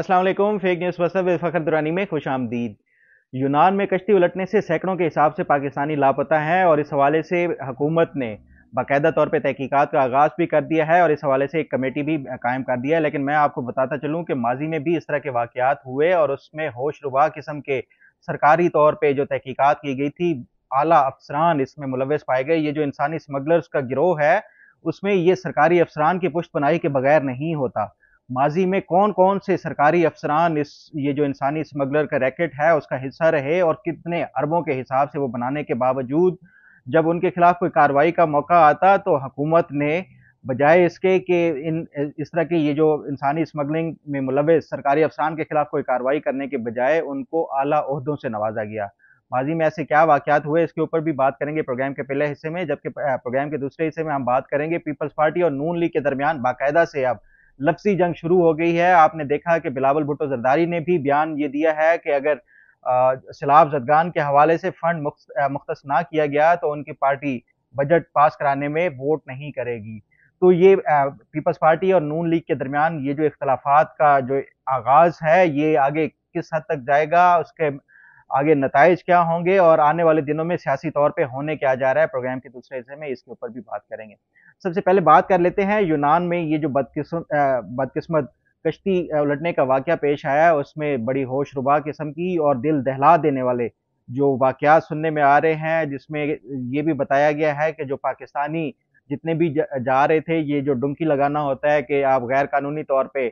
Aslam fake news वसब फ़खर दुरानी में खुश आमदीद यूनान में कश्ती उलटने से सैकड़ों के हिसाब से पाकिस्तानी लापता हैं और इस हवाले से हुकूमत ने बाकायदा तौर पे तहकीकात का आगाज़ भी कर दिया है और इस हवाले से एक कमेटी भी कायम कर दिया है लेकिन मैं आपको बताता चलूँ कि माजी में भी इस तरह के वाक़ात हुए और उसमें होश रुबा किस्म के सरकारी तौर पर जो तहकीकात की गई थी आला अफसरान इसमें मुलवस पाए गए ये जो इंसानी स्मगलर्स का गिरोह है उसमें ये सरकारी अफसरान की पुष्ट बनाई के बगैर नहीं होता माजी में कौन कौन से सरकारी अफसरान इस ये जो इंसानी स्मगलर का रैकेट है उसका हिस्सा रहे और कितने अरबों के हिसाब से वो बनाने के बावजूद जब उनके खिलाफ कोई कार्रवाई का मौका आता तो हुकूमत ने बजाय इसके कि इन इस तरह की ये जो इंसानी स्मगलिंग में मुलविस सरकारी अफसरान के खिलाफ कोई कार्रवाई करने के बजाय उनको आला अहदों से नवाजा गया माजी में ऐसे क्या वाक़ात हुए इसके ऊपर भी बात करेंगे प्रोग्राम के पहले हिस्से में जबकि प्रोग्राम के दूसरे हिस्से में हम बात करेंगे पीपल्स पार्टी और नून लीग के दरमियान बाकायदा से अब लफ्जी जंग शुरू हो गई है आपने देखा कि बिलावल भुट्टो जरदारी ने भी बयान ये दिया है कि अगर सैलाब जदगान के हवाले से फंड मुख्त ना किया गया तो उनकी पार्टी बजट पास कराने में वोट नहीं करेगी तो ये पीपल्स पार्टी और नून लीग के दरमियान ये जो इख्तलाफा का जो आगाज़ है ये आगे किस हद तक जाएगा उसके आगे नतज क्या होंगे और आने वाले दिनों में सियासी तौर पे होने क्या जा रहा है प्रोग्राम के दूसरे हिस्से में इसके ऊपर भी बात करेंगे सबसे पहले बात कर लेते हैं यूनान में ये जो बदकिस्म बदकिस्मत कश्ती उलटने का वाक़ पेश आया उसमें बड़ी होश रुबा किस्म की और दिल दहला देने वाले जो वाक़ सुनने में आ रहे हैं जिसमें ये भी बताया गया है कि जो पाकिस्तानी जितने भी जा रहे थे ये जो डुमकी लगाना होता है कि आप गैर कानूनी तौर पर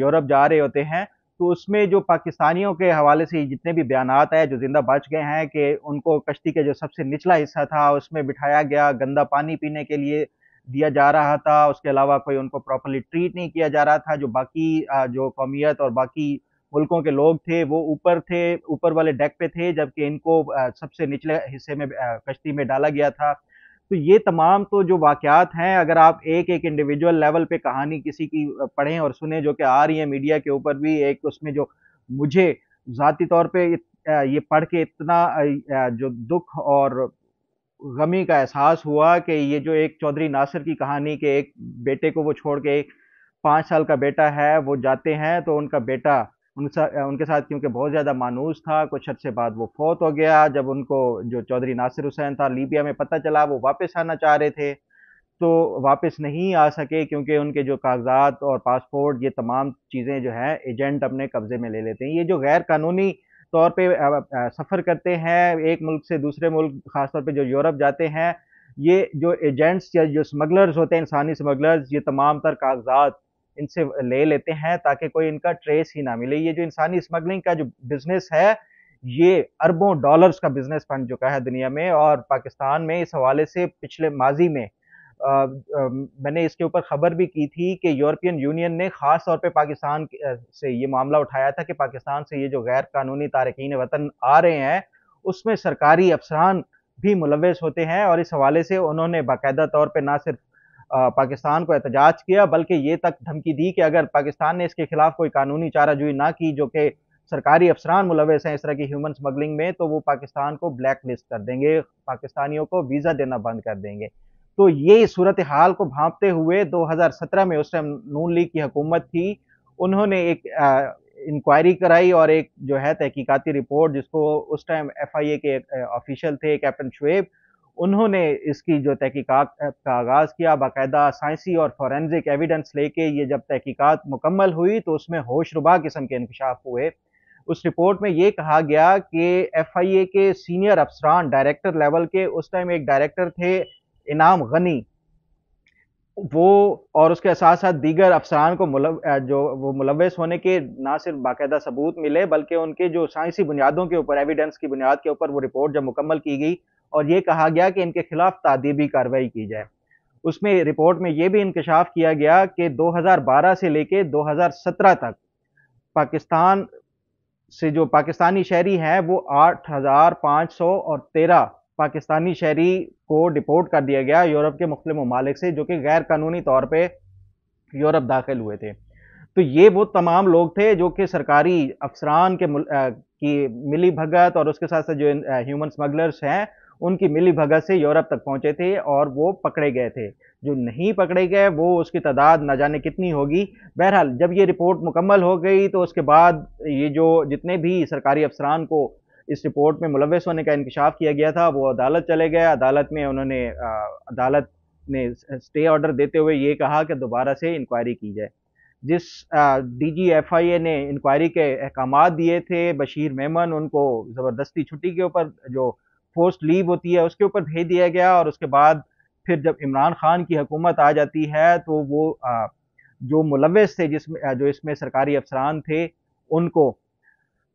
यूरोप जा रहे होते हैं तो उसमें जो पाकिस्तानियों के हवाले से जितने भी बयान आए जो जिंदा बच गए हैं कि उनको कश्ती के जो सबसे निचला हिस्सा था उसमें बिठाया गया गंदा पानी पीने के लिए दिया जा रहा था उसके अलावा कोई उनको प्रॉपरली ट्रीट नहीं किया जा रहा था जो बाकी जो कौमियत और बाकी मुल्कों के लोग थे वो ऊपर थे ऊपर वाले डेक पे थे जबकि इनको सबसे निचले हिस्से में कश्ती में डाला गया था तो ये तमाम तो जो वाक़ात हैं अगर आप एक एक इंडिविजुअल लेवल पे कहानी किसी की पढ़ें और सुने जो कि आ रही है मीडिया के ऊपर भी एक उसमें जो मुझे ज़ाती तौर पे ये पढ़ के इतना जो दुख और गमी का एहसास हुआ कि ये जो एक चौधरी नासिर की कहानी के एक बेटे को वो छोड़ के पाँच साल का बेटा है वो जाते हैं तो उनका बेटा उनसा उनके साथ क्योंकि बहुत ज़्यादा मानूस था कुछ अर्से बाद वो फौत हो गया जब उनको जो चौधरी नासिर हुसैन था लीबिया में पता चला वो वापस आना चाह रहे थे तो वापस नहीं आ सके क्योंकि उनके जो कागजात और पासपोर्ट ये तमाम चीज़ें जो हैं एजेंट अपने कब्ज़े में ले लेते हैं ये जो गैर कानूनी तौर पे सफ़र करते हैं एक मुल्क से दूसरे मुल्क खासतौर पे जो यूरोप जाते हैं ये जो एजेंट्स या जो स्मगलर्स होते हैं इंसानी स्मगलर्स ये तमाम तर कागजात इनसे ले लेते हैं ताकि कोई इनका ट्रेस ही ना मिले ये जो इंसानी स्मगलिंग का जो बिजनेस है ये अरबों डॉलर्स का बिजनेस बन चुका है दुनिया में और पाकिस्तान में इस हवाले से पिछले माजी में मैंने इसके ऊपर खबर भी की थी कि यूरोपियन यूनियन ने खास तौर पे पाकिस्तान से ये मामला उठाया था कि पाकिस्तान से ये जो गैर कानूनी तारकिन वतन आ रहे हैं उसमें सरकारी अफसरान भी मुलवस होते हैं और इस हवाले से उन्होंने बाकायदा तौर पर ना सिर्फ पाकिस्तान को एहतजाज किया बल्कि ये तक धमकी दी कि अगर पाकिस्तान ने इसके खिलाफ कोई कानूनी चाराजुई ना की जो कि सरकारी अफसरान मुलवस हैं इस तरह की ह्यूमन स्मगलिंग में तो वो पाकिस्तान को ब्लैक लिस्ट कर देंगे पाकिस्तानियों को वीज़ा देना बंद कर देंगे तो ये सूरत हाल को भांपते हुए 2017 में उस टाइम नून लीग की हुकूमत थी उन्होंने एक इंक्वायरी कराई और एक जो है तहकीकती रिपोर्ट जिसको उस टाइम एफ आई ए के ऑफिशियल थे कैप्टन शुएब उन्होंने इसकी जो तहकीकात का आगाज़ किया बाकायदा साइंसी और फॉरेंसिक एविडेंस लेके ये जब तहकीकात मुकम्मल हुई तो उसमें होशरुबा किस्म के इंकशाफ हुए उस रिपोर्ट में ये कहा गया कि एफ आई ए के सीनियर अफसरान डायरेक्टर लेवल के उस टाइम एक डायरेक्टर थे इनाम गनी वो और उसके साथ साथ दीगर अफसरान को मुलव, जो वो मुलवस होने के ना सिर्फ बाकायदा सबूत मिले बल्कि उनके जो साइंसी बुनियादों के ऊपर एविडेंस की बुनियाद के ऊपर वो रिपोर्ट जब मुकम्मल की गई और ये कहा गया कि इनके खिलाफ तादीबी कार्रवाई की जाए उसमें रिपोर्ट में ये भी इंकशाफ किया गया कि 2012 से लेके 2017 तक पाकिस्तान से जो पाकिस्तानी शहरी हैं वो आठ और तेरह पाकिस्तानी शहरी को डिपोर्ट कर दिया गया यूरोप के मुख्तु ममालिक से जो कि गैर कानूनी तौर पर यूरोप दाखिल हुए थे तो ये वो तमाम लोग थे जो कि सरकारी अफसरान के मुल, आ, की मिली भगत और उसके साथ साथ जो ह्यूमन स्मगलर्स हैं उनकी मिली भगत से यूरोप तक पहुंचे थे और वो पकड़े गए थे जो नहीं पकड़े गए वो उसकी तादाद ना जाने कितनी होगी बहरहाल जब ये रिपोर्ट मुकम्मल हो गई तो उसके बाद ये जो जितने भी सरकारी अफसरान को इस रिपोर्ट में मुलवस होने का इंकशाफ किया गया था वो अदालत चले गए अदालत में उन्होंने अदालत ने स्टे ऑर्डर देते हुए ये कहा कि दोबारा से इंक्वायरी की जाए जिस डी जी एफ आई ए ने इंक्वायरी के अहकाम दिए थे बशीर मेमन उनको ज़बरदस्ती छुट्टी के ऊपर जो फोर्स लीव होती है उसके ऊपर भेज दिया गया और उसके बाद फिर जब इमरान खान की हुकूमत आ जाती है तो वो आ, जो मुलवस थे जिसमें जो इसमें सरकारी अफसरान थे उनको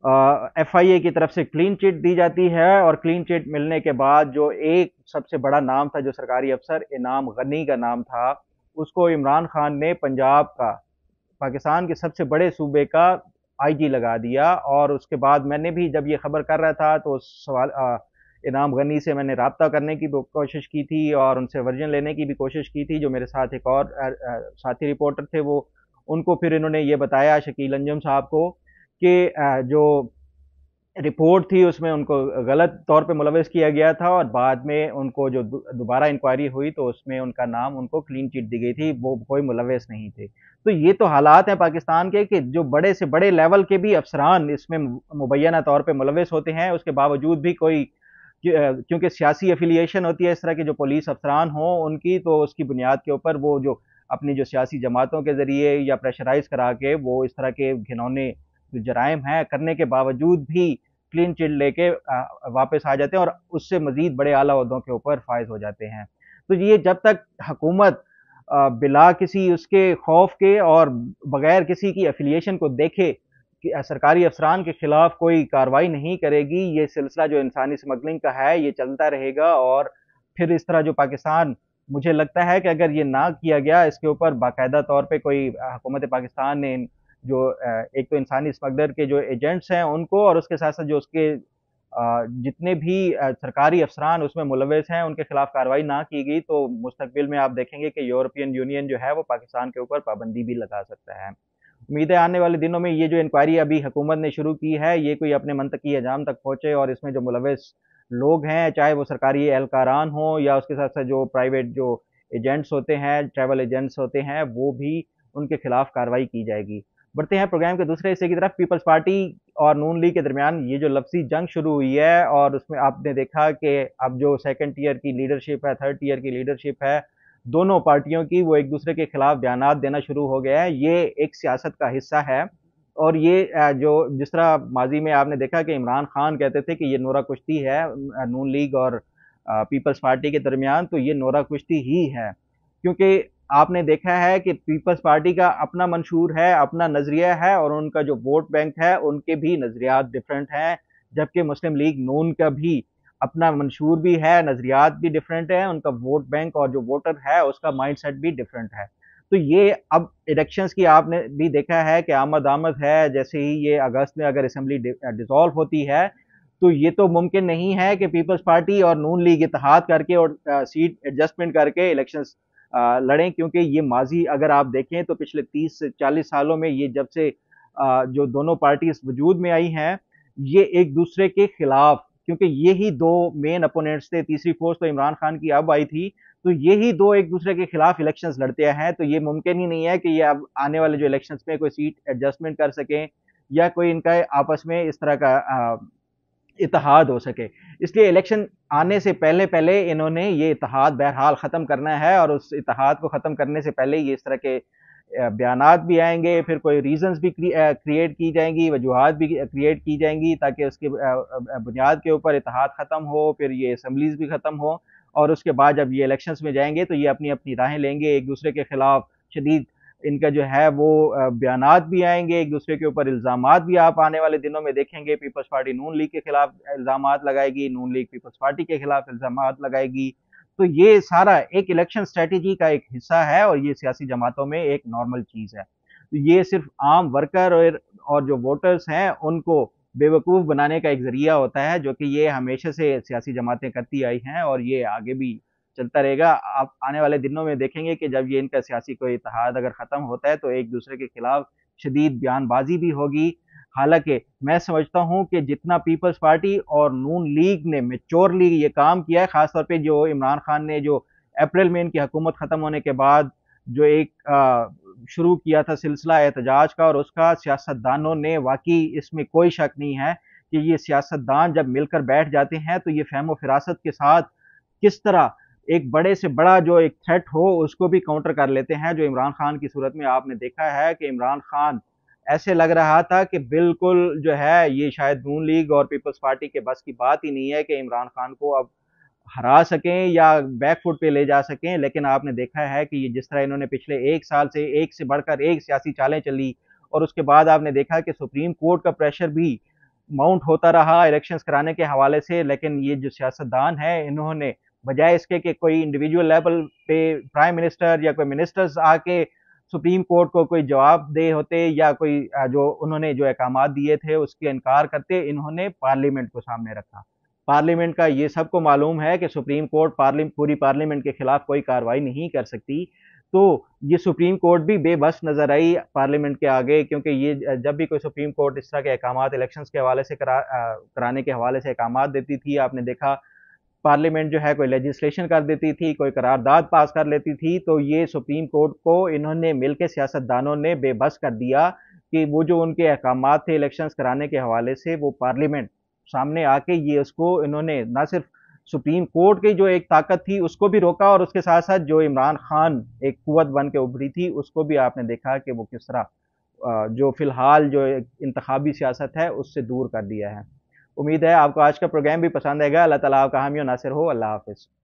एफ आई की तरफ से क्लीन चिट दी जाती है और क्लीन चिट मिलने के बाद जो एक सबसे बड़ा नाम था जो सरकारी अफसर इनाम गनी का नाम था उसको इमरान खान ने पंजाब का पाकिस्तान के सबसे बड़े सूबे का आईजी लगा दिया और उसके बाद मैंने भी जब ये खबर कर रहा था तो सवाल आ, इनाम गनी से मैंने रबता करने की कोशिश की थी और उनसे वर्जन लेने की भी कोशिश की थी जो मेरे साथ एक और आ, आ, साथी रिपोर्टर थे वो उनको फिर इन्होंने ये बताया शकील अंजम साहब को के जो रिपोर्ट थी उसमें उनको गलत तौर पे मुलविस किया गया था और बाद में उनको जो दोबारा इंक्वायरी हुई तो उसमें उनका नाम उनको क्लीन चिट दी गई थी वो कोई मुलविस नहीं थे तो ये तो हालात हैं पाकिस्तान के कि जो बड़े से बड़े लेवल के भी अफसरान इसमें मुबैना तौर पर मुलविस होते हैं उसके बावजूद भी कोई क्योंकि सियासी एफिलिएशन होती है इस तरह के जो पुलिस अफसरान हों उनकी तो उसकी बुनियाद के ऊपर वो जो अपनी जो सियासी जमातों के ज़रिए या प्रेशराइज करा के वो इस तरह के घिनौने जो जराइम हैं करने के बावजूद भी क्लीन चिट लेके वापस आ जाते हैं और उससे मजीद बड़े अला के ऊपर फायज हो जाते हैं तो ये जब तक हुकूमत बिला किसी उसके खौफ के और बगैर किसी की एफिलिएशन को देखे कि सरकारी अफसरान के खिलाफ कोई कार्रवाई नहीं करेगी ये सिलसिला जो इंसानी स्मगलिंग का है ये चलता रहेगा और फिर इस तरह जो पाकिस्तान मुझे लगता है कि अगर ये ना किया गया इसके ऊपर बाकायदा तौर पे कोई हुकूमत पाकिस्तान ने जो एक तो इंसानी स्मगलर के जो एजेंट्स हैं उनको और उसके साथ साथ जो उसके जितने भी सरकारी अफसरान उसमें मुलविस हैं उनके खिलाफ कार्रवाई ना की गई तो मुस्तबिल में आप देखेंगे कि यूरोपियन यूनियन जो है वो पाकिस्तान के ऊपर पाबंदी भी लगा सकता है उम्मीद है आने वाले दिनों में ये जो इंक्वायरी अभी हुकूमत ने शुरू की है ये कोई अपने मनतकी हजाम तक पहुँचे और इसमें जो मुलविस लोग हैं चाहे वो सरकारी एहलकारान हों या उसके साथ साथ जो प्राइवेट जो एजेंट्स होते हैं ट्रैवल एजेंट्स होते हैं वो भी उनके खिलाफ कार्रवाई की जाएगी बढ़ते हैं प्रोग्राम के दूसरे हिस्से की तरफ पीपल्स पार्टी और नून लीग के दरमियान ये जो लफ्सी जंग शुरू हुई है और उसमें आपने देखा कि अब जो सेकेंड ईयर की लीडरशिप है थर्ड ईयर की लीडरशिप है दोनों पार्टियों की वो एक दूसरे के खिलाफ बयान देना शुरू हो गया है ये एक सियासत का हिस्सा है और ये जो जिस तरह माजी में आपने देखा कि इमरान खान कहते थे कि ये नोरा कुश्ती है नून लीग और पीपल्स पार्टी के दरमियान तो ये नोरा कुश्ती ही है क्योंकि आपने देखा है कि पीपल्स पार्टी का अपना मंशूर है अपना नजरिया है और उनका जो वोट बैंक है उनके भी नजरियात डिफरेंट हैं जबकि मुस्लिम लीग नून का भी अपना मंशूर भी है नजरियात भी डिफरेंट है उनका वोट बैंक और जो वोटर है उसका माइंड भी डिफरेंट है तो ये अब इलेक्शंस की आपने भी देखा है कि आमद आमद है जैसे ही ये अगस्त में अगर असम्बली डिजॉल्व होती है तो ये तो मुमकिन नहीं है कि पीपल्स पार्टी और नून लीग इतिहाद करके और सीट एडजस्टमेंट करके इलेक्शंस लड़ें क्योंकि ये माजी अगर आप देखें तो पिछले 30 से 40 सालों में ये जब से जो दोनों पार्टीज वजूद में आई हैं ये एक दूसरे के खिलाफ क्योंकि यही दो मेन अपोनेंट्स थे तीसरी फोर्स तो इमरान खान की अब आई थी तो यही दो एक दूसरे के खिलाफ इलेक्शंस लड़ते हैं तो ये मुमकिन ही नहीं है कि ये अब आने वाले जो इलेक्शंस में कोई सीट एडजस्टमेंट कर सकें या कोई इनका आपस में इस तरह का इतिहाद हो सके इसलिए इलेक्शन आने से पहले पहले इन्होंने ये इतिहाद बहरहाल ख़त्म करना है और उस इतिहाद को ख़त्म करने से पहले ये इस तरह के बयान भी आएंगे फिर कोई रीजंस भी क्रिएट की जाएंगी वजूहत भी क्रिएट की जाएंगी ताकि उसके बुनियाद के ऊपर इतिहाद ख़त्म हो फिर ये असम्बलीज भी ख़त्म हो और उसके बाद जब ये इलेक्शंस में जाएंगे तो ये अपनी अपनी राहें लेंगे एक दूसरे के ख़िलाफ़ शदीद इनका जो है वो बयान भी आएंगे एक दूसरे के ऊपर इल्ज़ाम भी आप आने वाले दिनों में देखेंगे पीपल्स पार्टी नून लीग के खिलाफ इल्ज़ाम लगाएगी नून लीग पीपल्स पार्टी के खिलाफ इल्ज़ाम लगाएगी तो ये सारा एक इलेक्शन स्ट्रेटेजी का एक हिस्सा है और ये सियासी जमातों में एक नॉर्मल चीज़ है तो ये सिर्फ आम वर्कर और, और जो वोटर्स हैं उनको बेवकूफ़ बनाने का एक जरिया होता है जो कि ये हमेशा से सियासी जमातें करती आई हैं और ये आगे भी चलता रहेगा आप आने वाले दिनों में देखेंगे कि जब ये इनका सियासी कोई इतिहाद अगर ख़त्म होता है तो एक दूसरे के खिलाफ शदीद बयानबाजी भी होगी हालांकि मैं समझता हूं कि जितना पीपल्स पार्टी और नून लीग ने मेचोरली ये काम किया है ख़ासतौर पर जो इमरान खान ने जो अप्रैल में इनकी हुकूमत ख़त्म होने के बाद जो एक शुरू किया था सिलसिला एहतजाज का और उसका सियासतदानों ने वाकई इसमें कोई शक नहीं है कि ये सियासतदान जब मिलकर बैठ जाते हैं तो ये फहम व फिरासत के साथ किस तरह एक बड़े से बड़ा जो एक थ्रेट हो उसको भी काउंटर कर लेते हैं जो इमरान खान की सूरत में आपने देखा है कि इमरान खान ऐसे लग रहा था कि बिल्कुल जो है ये शायद नून लीग और पीपल्स पार्टी के बस की बात ही नहीं है कि इमरान खान को अब हरा सकें या बैक फुट पे ले जा सकें लेकिन आपने देखा है कि ये जिस तरह इन्होंने पिछले एक साल से एक से बढ़कर एक सियासी चालें चली और उसके बाद आपने देखा कि सुप्रीम कोर्ट का प्रेशर भी माउंट होता रहा इलेक्शंस कराने के हवाले से लेकिन ये जो सियासतदान हैं इन्होंने बजाय इसके कि कोई इंडिविजुअल लेवल पे प्राइम मिनिस्टर या कोई मिनिस्टर्स आके सुप्रीम कोर्ट को कोई जवाब दे होते या कोई जो उन्होंने जो अहकाम दिए थे उसके इनकार करते इन्होंने पार्लियामेंट को सामने रखा पार्लियामेंट का ये सबको मालूम है कि सुप्रीम कोर्ट पार्ली पूरी पार्लियामेंट के खिलाफ कोई कार्रवाई नहीं कर सकती तो ये सुप्रीम कोर्ट भी बेबस नज़र आई पार्लियामेंट के आगे क्योंकि ये जब भी कोई सुप्रीम कोर्ट इस तरह के अहकाम इलेक्शन के हवाले से करा आ, कराने के हवाले से अहकाम देती थी आपने देखा पार्लियामेंट जो है कोई लेजिस्लेशन कर देती थी कोई करारदाद पास कर लेती थी तो ये सुप्रीम कोर्ट को इन्होंने मिल के सियासतदानों ने बेबस कर दिया कि वो जो उनके अहकाम थे इलेक्शंस कराने के हवाले से वो पार्लियामेंट सामने आके ये उसको इन्होंने ना सिर्फ सुप्रीम कोर्ट की जो एक ताकत थी उसको भी रोका और उसके साथ साथ जो इमरान खान एक कुत बन के उभरी थी उसको भी आपने देखा कि वो किस तरह जो फिलहाल जो इंतबी सियासत है उससे दूर कर दिया है उम्मीद है आपको आज का प्रोग्राम भी पसंद आएगा अल्लाह ताला आपका हामी नासिर हो अल्लाह हाफिज़